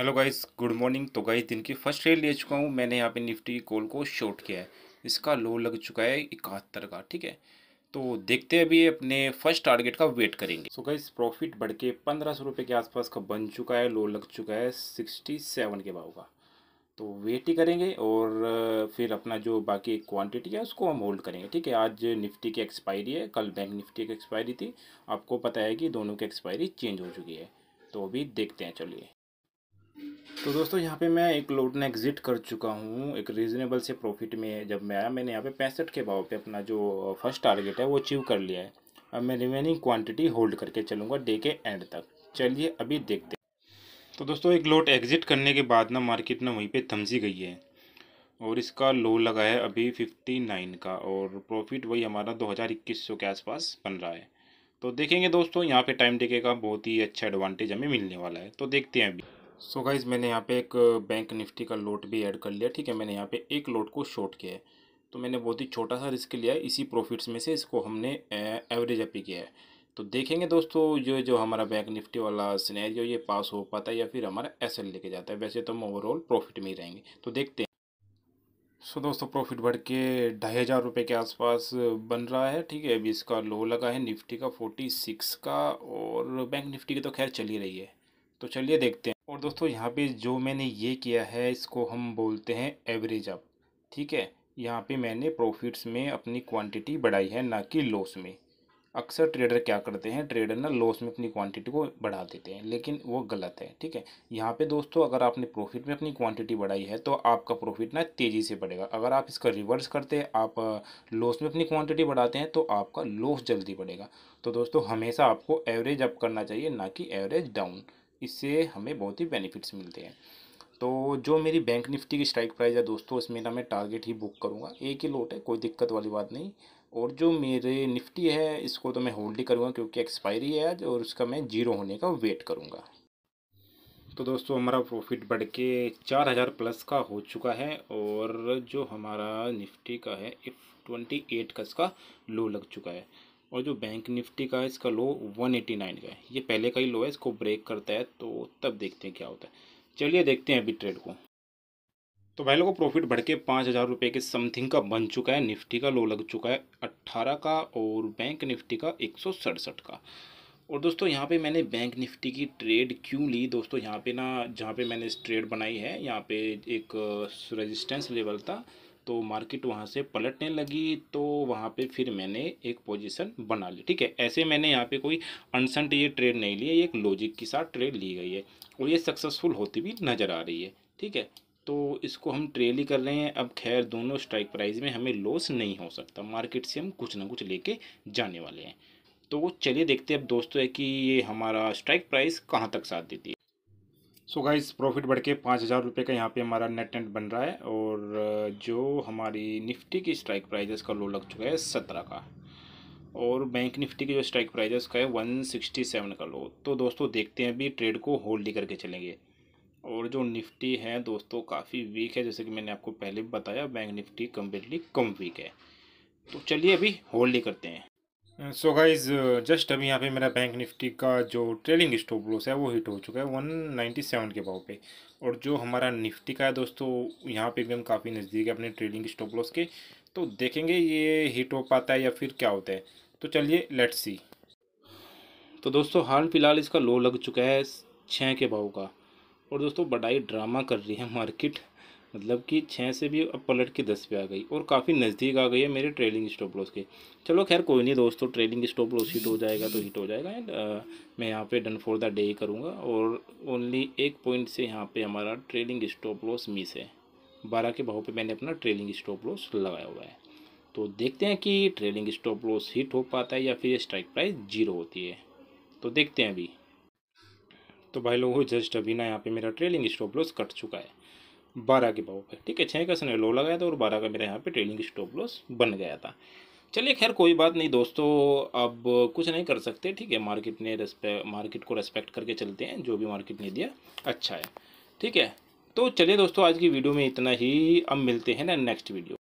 hello guys good morning तो guys दिन की फर्स्ट ट्रेड ले चुका हूँ मैंने यहाँ पे निफ्टी कॉल को शॉर्ट किया है इसका लो लग चुका है इकहत्तर का ठीक है तो देखते हैं अभी अपने फर्स्ट टारगेट का वेट करेंगे सो गाइस प्रॉफिट बढ़ के पंद्रह सौ रुपये के आसपास का बन चुका है लो लग चुका है सिक्सटी सेवन के भाव का तो वेट ही करेंगे और फिर अपना जो बाकी क्वांटिटी है उसको हम होल्ड करेंगे ठीक है आज निफ्टी की एक्सपायरी है कल बैंक निफ्टी की एक्सपायरी थी आपको पता है कि दोनों की एक्सपायरी चेंज हो चुकी है तो अभी देखते हैं चलिए तो दोस्तों यहाँ पे मैं एक लोड ने एग्ज़िट कर चुका हूँ एक रीज़नेबल से प्रॉफिट में जब मैं आया मैंने यहाँ पे पैंसठ के भाव पे अपना जो फर्स्ट टारगेट है वो अचीव कर लिया है अब मैं रिमेनिंग क्वांटिटी होल्ड करके चलूँगा डे के एंड तक चलिए अभी देखते तो दोस्तों एक लोट एग्ज़िट करने के बाद ना मार्केट ना वहीं पर थमसी गई है और इसका लो लगा है अभी फिफ्टी नाइन का और प्रॉफिट वही हमारा दो हज़ार इक्कीस सौ के आसपास बन रहा है तो देखेंगे दोस्तों यहाँ पर टाइम टेके का बहुत ही अच्छा एडवांटेज हमें मिलने वाला है तो देखते हैं अभी सो so गाइज मैंने यहाँ पे एक बैंक निफ्टी का लोट भी ऐड कर लिया ठीक है मैंने यहाँ पे एक लोट को शॉर्ट किया है तो मैंने बहुत ही छोटा सा रिस्क लिया है इसी प्रॉफिट्स में से इसको हमने एवरेज अपी किया है तो देखेंगे दोस्तों जो जो हमारा बैंक निफ्टी वाला स्नैरियो ये पास हो पाता है या फिर हमारा एस लेके जाता है वैसे तो हम ओवरऑल प्रॉफिट में ही रहेंगे तो देखते हैं सो so, दोस्तों प्रॉफिट बढ़ के ढाई हज़ार रुपये के आसपास बन रहा है ठीक है अभी इसका लो लगा है निफ्टी का फोर्टी सिक्स का और बैंक निफ्टी की तो खैर चली रही है तो चलिए देखते हैं और दोस्तों यहाँ पे जो मैंने ये किया है इसको हम बोलते हैं एवरेज अप ठीक है यहाँ पे मैंने प्रॉफिट्स में अपनी क्वांटिटी बढ़ाई है ना कि लॉस में अक्सर ट्रेडर क्या करते हैं ट्रेडर ना लॉस में अपनी क्वांटिटी को बढ़ा देते हैं लेकिन वो गलत है ठीक है यहाँ पे दोस्तों अगर आपने प्रॉफिट में अपनी क्वांटिटी बढ़ाई है तो आपका प्रॉफिट ना तेज़ी से बढ़ेगा अगर आप इसका रिवर्स करते हैं आप लॉस में अपनी क्वांटिटी बढ़ाते हैं तो आपका लॉस जल्दी बढ़ेगा तो दोस्तों हमेशा आपको एवरेज अप करना चाहिए ना कि एवरेज डाउन इससे हमें बहुत ही बेनिफिट्स मिलते हैं तो जो मेरी बैंक निफ्टी की स्ट्राइक प्राइस है दोस्तों इसमें ना मैं टारगेट ही बुक करूँगा एक ही लोट है कोई दिक्कत वाली बात नहीं और जो मेरे निफ्टी है इसको तो मैं होल्ड ही करूँगा क्योंकि एक्सपायरी है आज और उसका मैं जीरो होने का वेट करूँगा तो दोस्तों हमारा प्रॉफिट बढ़ के चार हज़ार प्लस का हो चुका है और जो हमारा निफ्टी का है ट्वेंटी एट का इसका लो लग चुका है और जो बैंक निफ्टी का है इसका लो 189 का है ये पहले का ही लो है इसको ब्रेक करता है तो तब देखते हैं क्या होता है चलिए देखते हैं अभी ट्रेड को तो भाई लोगों प्रॉफिट बढ़ के पाँच हज़ार रुपये के समथिंग का बन चुका है निफ्टी का लो लग चुका है अट्ठारह का और बैंक निफ्टी का एक सौ सड़सठ का और दोस्तों यहाँ पे मैंने बैंक निफ्टी की ट्रेड क्यों ली दोस्तों यहाँ पे ना जहाँ पे मैंने इस ट्रेड बनाई है यहाँ पे एक रजिस्टेंस लेवल था तो मार्केट वहाँ से पलटने लगी तो वहाँ पे फिर मैंने एक पोजीशन बना ली ठीक है ऐसे मैंने यहाँ पे कोई अनसंट ये ट्रेड नहीं लिया ये एक लॉजिक के साथ ट्रेड ली गई है और ये सक्सेसफुल होती भी नज़र आ रही है ठीक है तो इसको हम ट्रेल ही कर रहे हैं अब खैर दोनों स्ट्राइक प्राइस में हमें लॉस नहीं हो सकता मार्केट से हम कुछ ना कुछ लेके जाने वाले हैं तो चलिए देखते हैं अब दोस्तों है कि ये हमारा स्ट्राइक प्राइस कहाँ तक साथ देती है सो गाइज प्रॉफिट बढ़ के पाँच हज़ार रुपये का यहाँ पे हमारा नेट नेट बन रहा है और जो हमारी निफ्टी की स्ट्राइक प्राइजेस का लो लग चुका है सत्रह का और बैंक निफ्टी की जो स्ट्राइक प्राइजेस का है वन सिक्सटी सेवन का लो तो दोस्तों देखते हैं अभी ट्रेड को होल्ड ही करके चलेंगे और जो निफ्टी है दोस्तों काफ़ी वीक है जैसे कि मैंने आपको पहले भी बताया बैंक निफ्टी कम्प्लीटली कम वीक है तो चलिए अभी होल्ड ही करते हैं सो गाइज जस्ट अभी यहाँ पे मेरा बैंक निफ्टी का जो ट्रेलिंग स्टॉप लॉस है वो हिट हो चुका है वन नाइन्टी सेवन के भाव पे और जो हमारा निफ्टी का है दोस्तों यहाँ पे एकदम काफ़ी नज़दीक है अपने ट्रेलिंग स्टॉप लॉस के तो देखेंगे ये हिट हो पाता है या फिर क्या होता है तो चलिए लेट सी तो दोस्तों हाल फिलहाल इसका लो लग चुका है छः के भाव का और दोस्तों बड़ाई ड्रामा कर रही है मार्केट मतलब कि छः से भी अब पलट के दस पे आ गई और काफ़ी नज़दीक आ गई है मेरे ट्रेलिंग स्टॉप लॉस के चलो खैर कोई नहीं दोस्तों ट्रेलिंग स्टॉप लॉस हिट हो जाएगा तो हिट हो जाएगा एंड मैं यहाँ पे डन फॉर द डे ही करूँगा और ओनली एक पॉइंट से यहाँ पे हमारा ट्रेलिंग स्टॉप लॉस मिस है बारह के भाव पर मैंने अपना ट्रेलिंग स्टॉप लॉस लगाया हुआ है तो देखते हैं कि ट्रेलिंग स्टॉप लॉस हिट हो पाता है या फिर स्ट्राइक प्राइस जीरो होती है तो देखते हैं अभी तो भाई लोगों जस्ट अभी ना यहाँ पर मेरा ट्रेलिंग स्टॉप लॉस कट चुका है बारह के भाव पे ठीक है छः का इसने लो लगाया था और बारह का मेरा यहाँ पे ट्रेलिंग स्टॉप लॉस बन गया था चलिए खैर कोई बात नहीं दोस्तों अब कुछ नहीं कर सकते ठीक है मार्केट ने रेस्पे मार्केट को रेस्पेक्ट करके चलते हैं जो भी मार्केट ने दिया अच्छा है ठीक है तो चलिए दोस्तों आज की वीडियो में इतना ही अब मिलते हैं ना नेक्स्ट वीडियो